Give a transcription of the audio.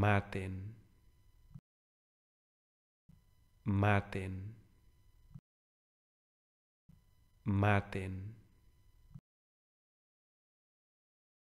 maten, maten, maten.